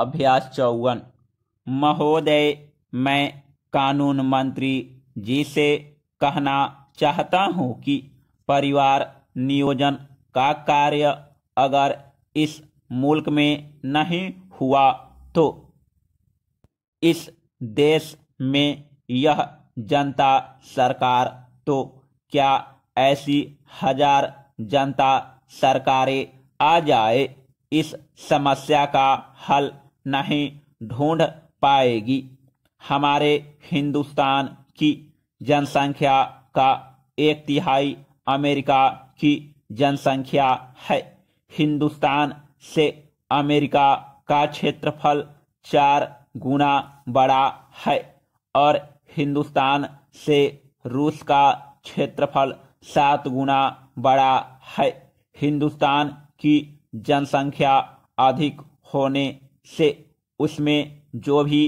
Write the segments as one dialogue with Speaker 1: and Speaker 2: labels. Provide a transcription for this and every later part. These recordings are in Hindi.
Speaker 1: अभ्यास चौवन महोदय मैं कानून मंत्री जी से कहना चाहता हूँ कि परिवार नियोजन का कार्य अगर इस मुल्क में नहीं हुआ तो इस देश में यह जनता सरकार तो क्या ऐसी हजार जनता सरकारें आ जाए इस समस्या का हल नहीं ढूंढ पाएगी हमारे हिंदुस्तान की जनसंख्या का एक तिहाई अमेरिका की जनसंख्या है हिंदुस्तान से अमेरिका का क्षेत्रफल चार गुना बड़ा है और हिंदुस्तान से रूस का क्षेत्रफल सात गुना बड़ा है हिंदुस्तान की जनसंख्या अधिक होने से उसमें जो भी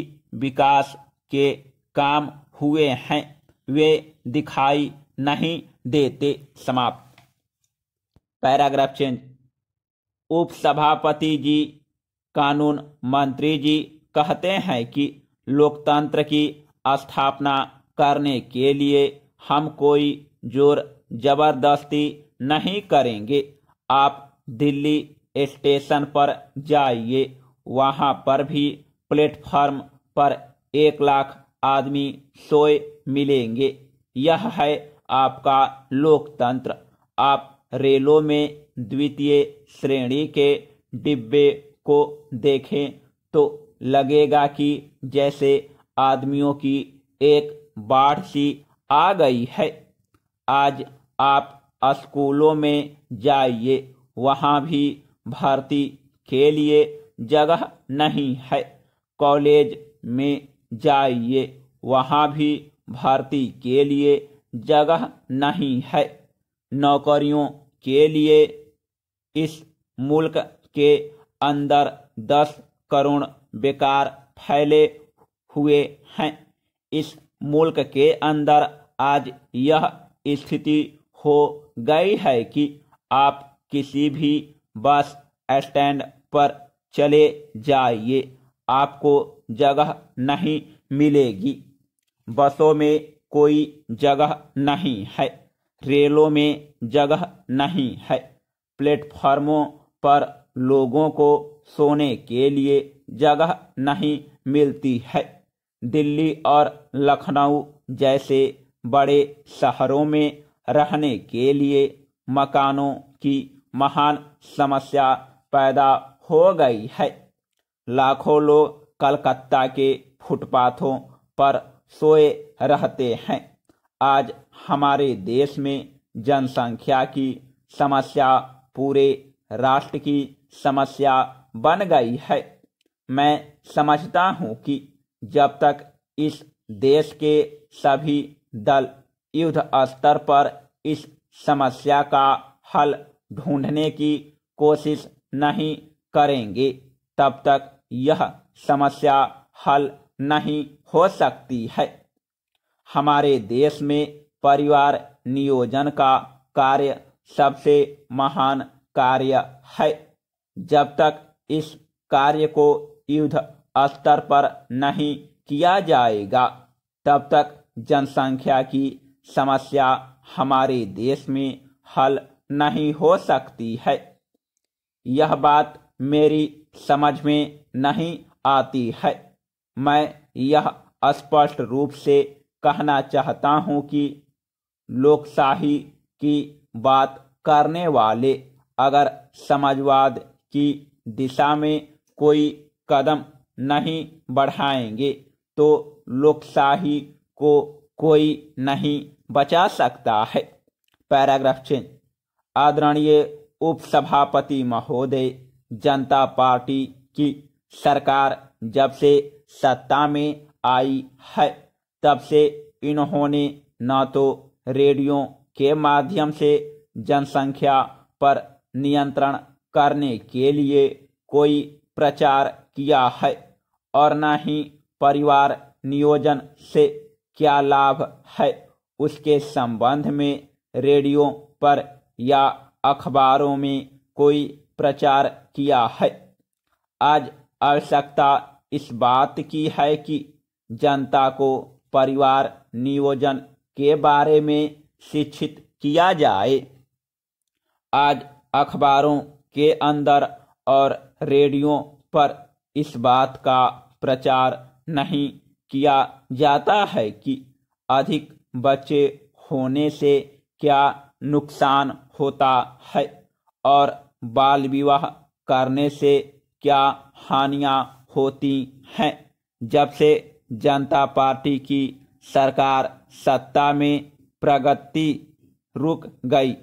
Speaker 1: विकास के काम हुए हैं वे दिखाई नहीं देते समाप्त पैराग्राफ चेंज उपसभापति जी कानून मंत्री जी कहते हैं कि लोकतंत्र की स्थापना करने के लिए हम कोई जोर जबरदस्ती नहीं करेंगे आप दिल्ली स्टेशन पर जाइए वहाँ पर भी प्लेटफार्म पर एक लाख आदमी सोए मिलेंगे यह है आपका लोकतंत्र आप रेलों में द्वितीय श्रेणी के डिब्बे को देखें तो लगेगा कि जैसे आदमियों की एक बाढ़ सी आ गई है आज आप स्कूलों में जाइए वहाँ भी भर्ती के लिए जगह नहीं है कॉलेज में जाइए वहाँ भी भर्ती के लिए जगह नहीं है नौकरियों के लिए इस मुल्क के अंदर दस करोड़ बेकार फैले हुए हैं इस मुल्क के अंदर आज यह स्थिति हो गई है कि आप किसी भी बस स्टैंड पर चले जाइए आपको जगह नहीं मिलेगी बसों में कोई जगह नहीं है रेलों में जगह नहीं है प्लेटफार्मों पर लोगों को सोने के लिए जगह नहीं मिलती है दिल्ली और लखनऊ जैसे बड़े शहरों में रहने के लिए मकानों की महान समस्या पैदा हो गई है लाखों लोग कलकत्ता के फुटपाथों पर सोए रहते हैं आज हमारे देश में जनसंख्या की समस्या पूरे राष्ट्र की समस्या बन गई है मैं समझता हूँ कि जब तक इस देश के सभी दल युद्ध स्तर पर इस समस्या का हल ढूंढने की कोशिश नहीं करेंगे तब तक यह समस्या हल नहीं हो सकती है हमारे देश में परिवार नियोजन का कार्य सबसे महान कार्य है जब तक इस कार्य को युद्ध स्तर पर नहीं किया जाएगा तब तक जनसंख्या की समस्या हमारे देश में हल नहीं हो सकती है यह बात मेरी समझ में नहीं आती है मैं यह स्पष्ट रूप से कहना चाहता हूँ कि लोकशाही की बात करने वाले अगर समाजवाद की दिशा में कोई कदम नहीं बढ़ाएंगे तो लोकशाही को कोई नहीं बचा सकता है पैराग्राफ चेंज आदरणीय उपसभापति महोदय जनता पार्टी की सरकार जब से सत्ता में आई है तब से इन्होंने न तो रेडियो के माध्यम से जनसंख्या पर नियंत्रण करने के लिए कोई प्रचार किया है और न ही परिवार नियोजन से क्या लाभ है उसके संबंध में रेडियो पर या अखबारों में कोई प्रचार किया है आज आवश्यकता इस बात की है कि जनता को परिवार नियोजन के बारे में शिक्षित किया जाए आज अखबारों के अंदर और रेडियो पर इस बात का प्रचार नहीं किया जाता है कि अधिक बच्चे होने से क्या नुकसान होता है और बाल विवाह करने से क्या हानियां होती हैं जब से जनता पार्टी की सरकार सत्ता में प्रगति रुक गई